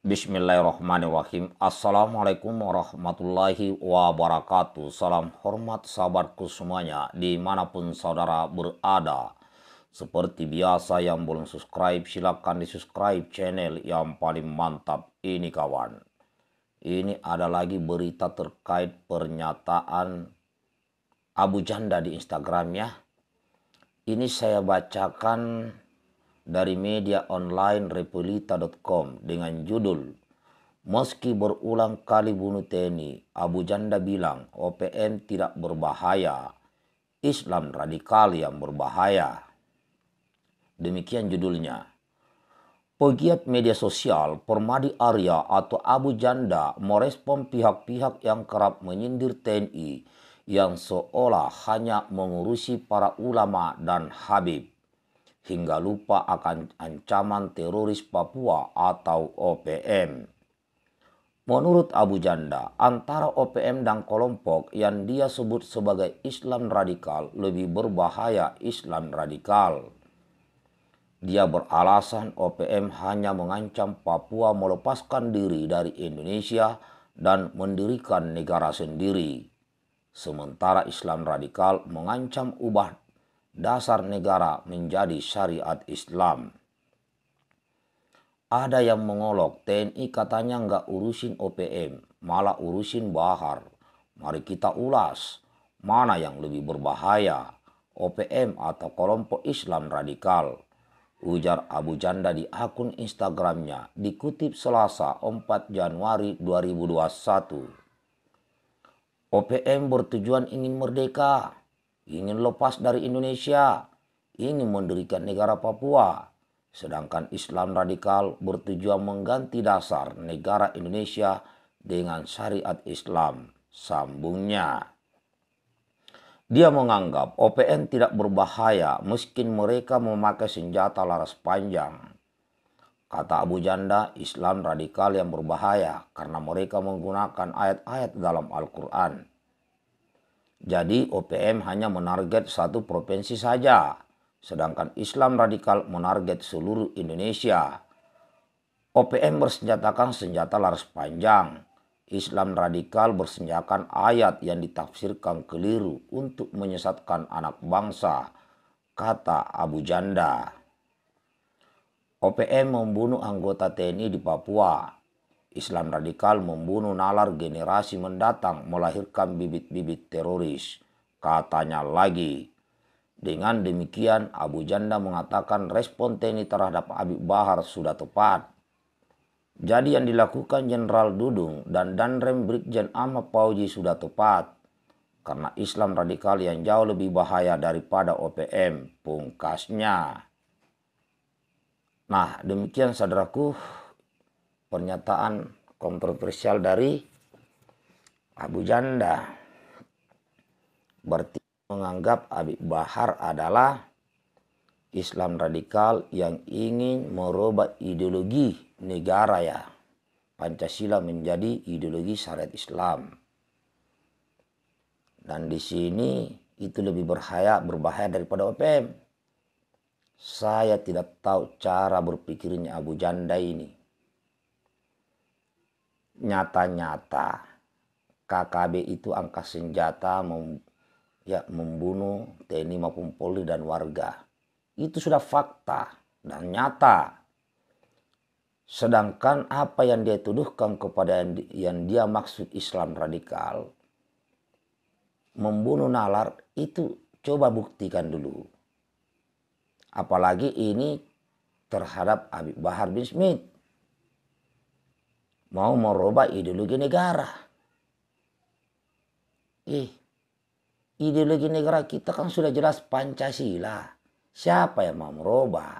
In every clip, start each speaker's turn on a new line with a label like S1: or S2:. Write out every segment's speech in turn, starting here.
S1: Bismillahirrahmanirrahim. Assalamualaikum warahmatullahi wabarakatuh. Salam hormat sahabatku semuanya dimanapun saudara berada. Seperti biasa yang belum subscribe silahkan di subscribe channel yang paling mantap ini kawan. Ini ada lagi berita terkait pernyataan Abu Janda di Instagram ya. Ini saya bacakan dari media online repulita.com dengan judul Meski berulang kali bunuh TNI, Abu Janda bilang OPM tidak berbahaya, Islam radikal yang berbahaya. Demikian judulnya. Pegiat media sosial Permadi Arya atau Abu Janda merespon pihak-pihak yang kerap menyindir TNI yang seolah hanya mengurusi para ulama dan Habib hingga lupa akan ancaman teroris Papua atau OPM. Menurut Abu Janda, antara OPM dan kelompok yang dia sebut sebagai Islam radikal lebih berbahaya Islam radikal. Dia beralasan OPM hanya mengancam Papua melepaskan diri dari Indonesia dan mendirikan negara sendiri. Sementara Islam radikal mengancam ubah dasar negara menjadi syariat Islam. Ada yang mengolok TNI katanya nggak urusin OPM, malah urusin Bahar. Mari kita ulas, mana yang lebih berbahaya, OPM atau kelompok Islam radikal. Ujar Abu Janda di akun Instagramnya dikutip Selasa 4 Januari 2021. OPM bertujuan ingin merdeka, ingin lepas dari Indonesia, ingin mendirikan negara Papua. Sedangkan Islam radikal bertujuan mengganti dasar negara Indonesia dengan syariat Islam, sambungnya. Dia menganggap OPN tidak berbahaya meskin mereka memakai senjata laras panjang. Kata Abu Janda, Islam radikal yang berbahaya karena mereka menggunakan ayat-ayat dalam Al-Quran jadi OPM hanya menarget satu provinsi saja, sedangkan Islam radikal menarget seluruh Indonesia. OPM bersenjatakan senjata laras panjang. Islam radikal bersenjakan ayat yang ditafsirkan keliru untuk menyesatkan anak bangsa, kata Abu Janda. OPM membunuh anggota TNI di Papua Islam radikal membunuh nalar generasi mendatang melahirkan bibit-bibit teroris. Katanya lagi, dengan demikian Abu Janda mengatakan respon TNI terhadap Habib Bahar sudah tepat. Jadi yang dilakukan Jenderal Dudung dan Danrem Brigjen Ahmad Pauji sudah tepat. Karena Islam radikal yang jauh lebih bahaya daripada OPM, pungkasnya. Nah demikian saudaraku pernyataan kontroversial dari Abu Janda. Berarti menganggap Abi Bahar adalah Islam radikal yang ingin merubah ideologi negara ya. Pancasila menjadi ideologi syariat Islam. Dan di sini itu lebih berbahaya, berbahaya daripada OPM. Saya tidak tahu cara berpikirnya Abu Janda ini nyata-nyata KKB itu angka senjata mem, ya, membunuh TNI maupun Polri dan warga. Itu sudah fakta dan nyata. Sedangkan apa yang dia tuduhkan kepada yang, yang dia maksud Islam radikal, membunuh nalar itu coba buktikan dulu. Apalagi ini terhadap Abi Bahar bin Smith mau merubah ideologi negara. Eh, ideologi negara kita kan sudah jelas Pancasila. Siapa yang mau merubah?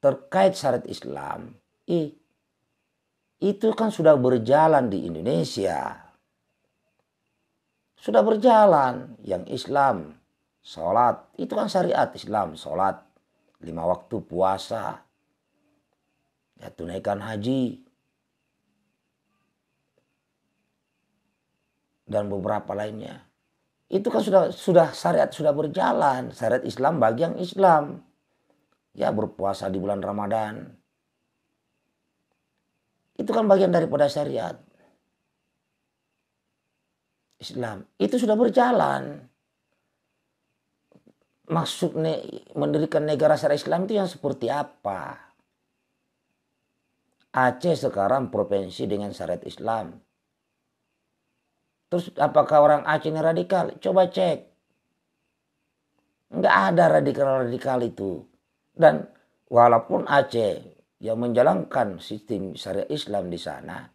S1: Terkait syarat Islam, eh, itu kan sudah berjalan di Indonesia. Sudah berjalan yang Islam, sholat, itu kan syariat Islam, sholat, lima waktu puasa, ya tunaikan haji, dan beberapa lainnya. Itu kan sudah sudah syariat sudah berjalan, syariat Islam bagi yang Islam. Ya berpuasa di bulan Ramadan. Itu kan bagian daripada syariat. Islam itu sudah berjalan. Maksud mendirikan negara secara Islam itu yang seperti apa? Aceh sekarang provinsi dengan syariat Islam. Terus apakah orang Aceh ini radikal? Coba cek. Nggak ada radikal-radikal itu. Dan walaupun Aceh yang menjalankan sistem syariah Islam di sana,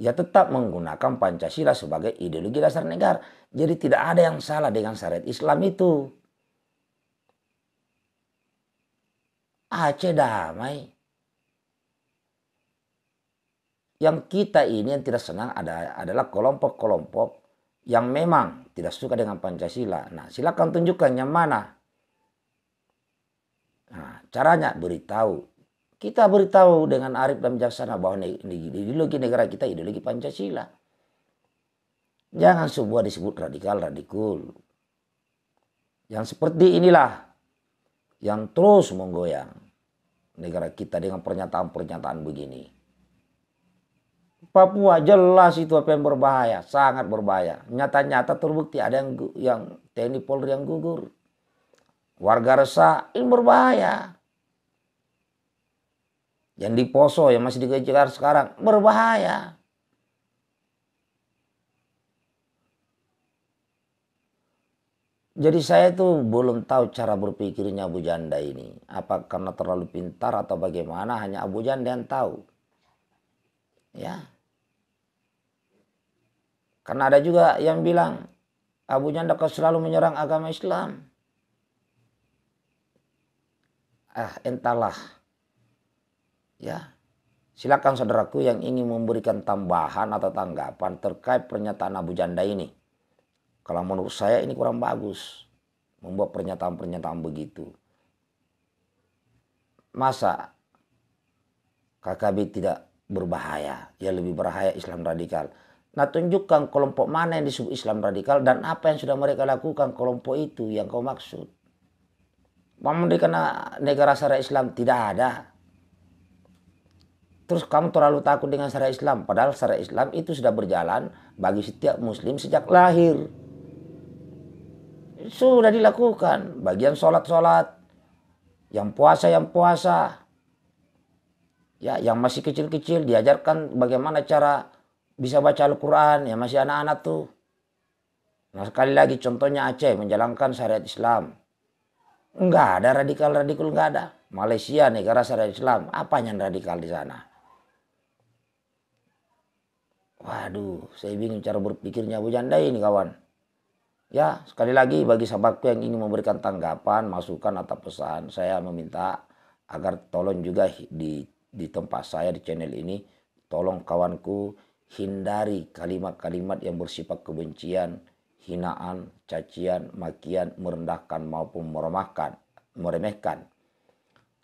S1: ia ya tetap menggunakan Pancasila sebagai ideologi dasar negara. Jadi tidak ada yang salah dengan syariat Islam itu. Aceh damai. Yang kita ini yang tidak senang ada, adalah kelompok-kelompok yang memang tidak suka dengan Pancasila. Nah, silakan tunjukkan yang mana. Nah, caranya beritahu. Kita beritahu dengan arif dan bijaksana bahwa ideologi negara kita ideologi Pancasila. Jangan sebuah disebut radikal-radikul. Yang seperti inilah yang terus menggoyang negara kita dengan pernyataan-pernyataan begini. Papua jelas itu apa yang berbahaya, sangat berbahaya. Nyata-nyata terbukti ada yang yang TNI Polri yang gugur. Warga resah, ini berbahaya. Yang di Poso yang masih dikejar sekarang berbahaya. Jadi saya tuh belum tahu cara berpikirnya Abu Janda ini. Apa karena terlalu pintar atau bagaimana hanya Abu Janda yang tahu. Ya. Karena ada juga yang bilang Abu kau selalu menyerang agama Islam. Ah, entahlah. Ya. Silakan saudaraku yang ingin memberikan tambahan atau tanggapan terkait pernyataan Abu Janda ini. Kalau menurut saya ini kurang bagus. Membuat pernyataan-pernyataan begitu. Masa KKB tidak berbahaya. Ya lebih berbahaya Islam radikal. Nah tunjukkan kelompok mana yang disebut Islam radikal dan apa yang sudah mereka lakukan kelompok itu yang kau maksud. Memendirikan negara secara Islam tidak ada. Terus kamu terlalu takut dengan syariat Islam. Padahal syariat Islam itu sudah berjalan bagi setiap muslim sejak lahir. Sudah dilakukan. Bagian sholat-sholat. Yang puasa, yang puasa ya yang masih kecil-kecil diajarkan bagaimana cara bisa baca Al-Quran yang masih anak-anak tuh nah sekali lagi contohnya Aceh menjalankan syariat Islam enggak ada radikal radikal enggak ada Malaysia negara syariat Islam apa yang radikal di sana waduh saya bingung cara berpikirnya Bu Janda ini kawan ya sekali lagi bagi sahabatku yang ingin memberikan tanggapan masukan atau pesan saya meminta agar tolong juga di di tempat saya di channel ini, tolong kawanku hindari kalimat-kalimat yang bersifat kebencian, hinaan, cacian, makian, merendahkan maupun meremahkan, meremehkan.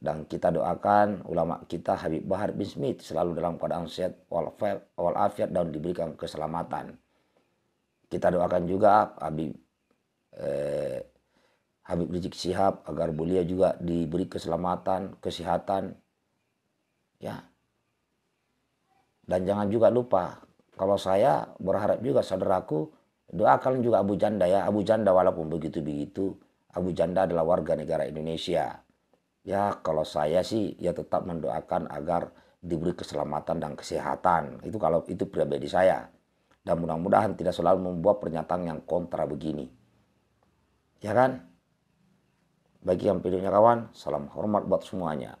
S1: Dan kita doakan ulama kita Habib Bahar bin Smith selalu dalam keadaan sehat walafiat dan diberikan keselamatan. Kita doakan juga Habib eh, Habib Rizik Sihab agar beliau juga diberi keselamatan, kesehatan, Ya. Dan jangan juga lupa, kalau saya berharap juga saudaraku, doakan juga Abu Janda ya. Abu Janda walaupun begitu-begitu, Abu Janda adalah warga negara Indonesia. Ya kalau saya sih ya tetap mendoakan agar diberi keselamatan dan kesehatan. Itu kalau itu pribadi saya. Dan mudah-mudahan tidak selalu membuat pernyataan yang kontra begini. Ya kan? Bagi yang videonya kawan, salam hormat buat semuanya.